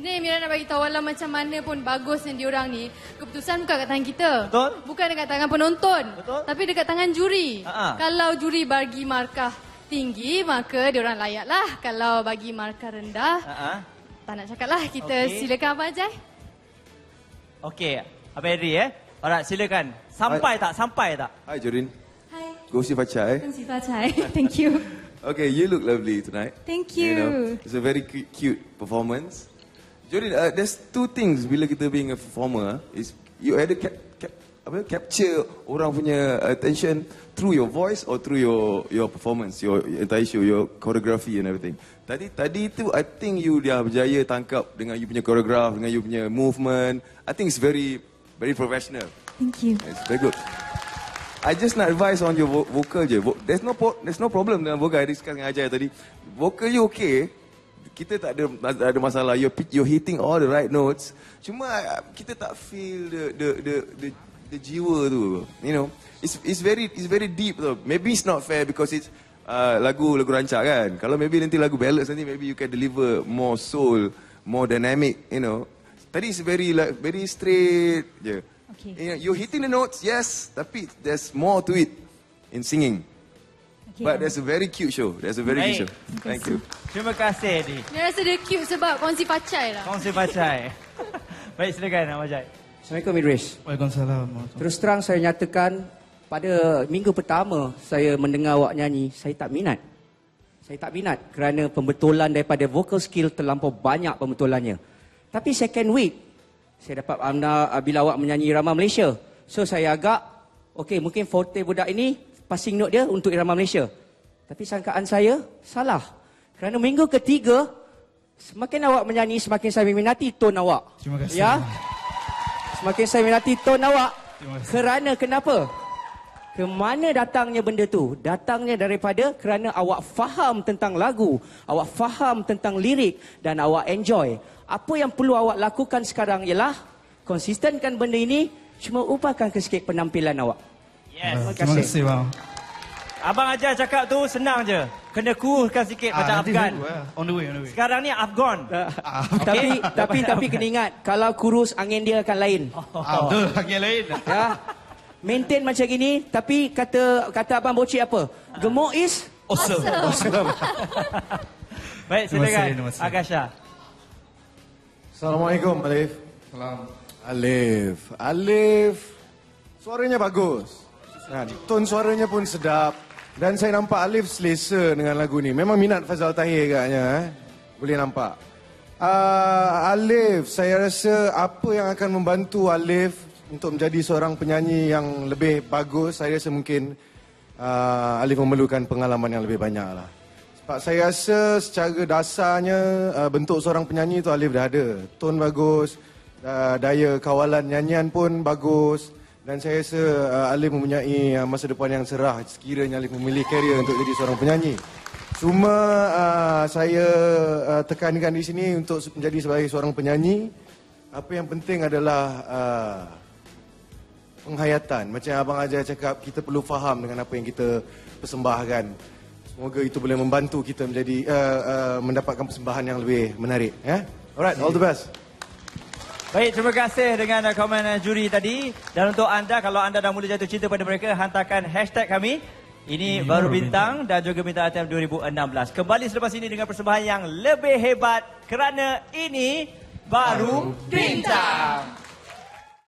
Sebenarnya Mira nak bagi tahu walau macam mana pun bagus yang diorang ni, keputusan bukan dekat tangan kita. Betul. Bukan dekat tangan penonton. Betul. Tapi dekat tangan juri. Ha-ha. Kalau juri bagi markah tinggi, maka diorang layak lah. Kalau bagi markah rendah, Ha-ha. tak nak cakap lah. Kita okay. silakan apa aja. Okey, Abang Henry eh. Alright, silakan. Sampai Hai. tak? Sampai tak? Hai, Jorin. Hai. Gosi Fachai. Gosi Fachai. Thank you. Okay, you look lovely tonight. Thank you. you know, it's a very cute performance. Jordan, uh, there's two things bila kita being a performer uh, is you either cap, cap, apa, capture orang punya attention through your voice or through your your performance, your, your entire show, your choreography and everything. Tadi tadi tu I think you dah berjaya tangkap dengan you punya choreograph, dengan you punya movement. I think it's very very professional. Thank you. It's very good. I just nak advice on your vocal je. there's no there's no problem dengan vocal I discuss dengan Ajay tadi. Vocal you okay, kita tak ada tak ada masalah you you hitting all the right notes cuma uh, kita tak feel the the the the, the jiwa tu you know it's it's very it's very deep though maybe it's not fair because it's uh, lagu lagu rancak kan kalau maybe nanti lagu ballad nanti maybe you can deliver more soul more dynamic you know tadi is very like very straight je yeah. okay you know, you're hitting the notes yes tapi there's more to it in singing Okay. But that's a very cute show. That's a very Baik. cute show. Thank you. Terima kasih, Adi. Dia rasa dia cute sebab kongsi pacai lah. Kongsi pacai. Baik, silakan, Nama Jai. Assalamualaikum, Idris. Waalaikumsalam. Terus terang saya nyatakan, pada minggu pertama saya mendengar awak nyanyi, saya tak minat. Saya tak minat kerana pembetulan daripada vocal skill terlampau banyak pembetulannya. Tapi second week, saya dapat anda ah, bila awak menyanyi Rama Malaysia. So saya agak, okay, mungkin forte budak ini passing note dia untuk irama Malaysia. Tapi sangkaan saya salah. Kerana minggu ketiga semakin awak menyanyi semakin saya minati tone awak. Terima kasih. Ya. Semakin saya minati tone awak. Terima kasih. Kerana kenapa? Ke mana datangnya benda tu? Datangnya daripada kerana awak faham tentang lagu, awak faham tentang lirik dan awak enjoy. Apa yang perlu awak lakukan sekarang ialah konsistenkan benda ini cuma upahkan ke sikit penampilan awak. Yes. Terima kasih bang. Abang ajar cakap tu senang je. Kena kuruskan sikit ah, macam Afgan. Dulu, eh. on the way, on the way. Sekarang ni Afgan. Ah, okay. Tapi tapi tapi kena ingat kalau kurus angin dia akan lain. Oh. Ah, betul, angin lain. Ya. Maintain macam gini tapi kata kata abang bocik apa? Gemuk is awesome. awesome. Baik, silakan. Agasha. Assalamualaikum, Alif. Salam. Alif. Alif. Suaranya bagus. Kan? Tone suaranya pun sedap. Dan saya nampak Alif selesa dengan lagu ni. Memang minat Fazal Tahir agaknya. Eh? Boleh nampak. Uh, Alif, saya rasa apa yang akan membantu Alif untuk menjadi seorang penyanyi yang lebih bagus, saya rasa mungkin uh, Alif memerlukan pengalaman yang lebih banyak lah. Pak saya rasa secara dasarnya ah, bentuk seorang penyanyi itu Alif dah ada. Tone bagus, daya kawalan nyanyian pun bagus. Dan saya rasa uh, Alif mempunyai uh, masa depan yang cerah sekiranya Alif memilih karier untuk jadi seorang penyanyi. Cuma uh, saya uh, tekankan di sini untuk menjadi sebagai seorang penyanyi, apa yang penting adalah uh, penghayatan. Macam Abang Ajar cakap, kita perlu faham dengan apa yang kita persembahkan. Semoga itu boleh membantu kita menjadi uh, uh, mendapatkan persembahan yang lebih menarik. Yeah? Alright, all the best. Baik, terima kasih dengan komen juri tadi. Dan untuk anda, kalau anda dah mula jatuh cinta pada mereka, hantarkan hashtag kami. Ini Ini baru bintang bintang. dan juga bintang ATM 2016. Kembali selepas ini dengan persembahan yang lebih hebat kerana ini baru Baru bintang. bintang.